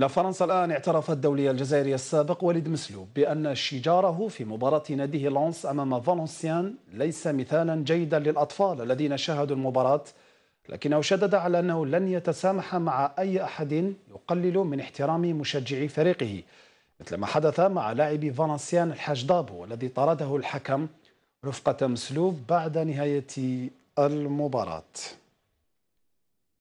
إلى فرنسا الآن اعترف الدولي الجزائري السابق وليد مسلوب بأن شجاره في مباراة ناديه لونس أمام فالنسيان ليس مثالا جيدا للأطفال الذين شاهدوا المباراة لكنه شدد على أنه لن يتسامح مع أي أحد يقلل من احترام مشجعي فريقه مثل ما حدث مع لاعب فالنسيان الحاج دابو الذي طرده الحكم رفقة مسلوب بعد نهاية المباراة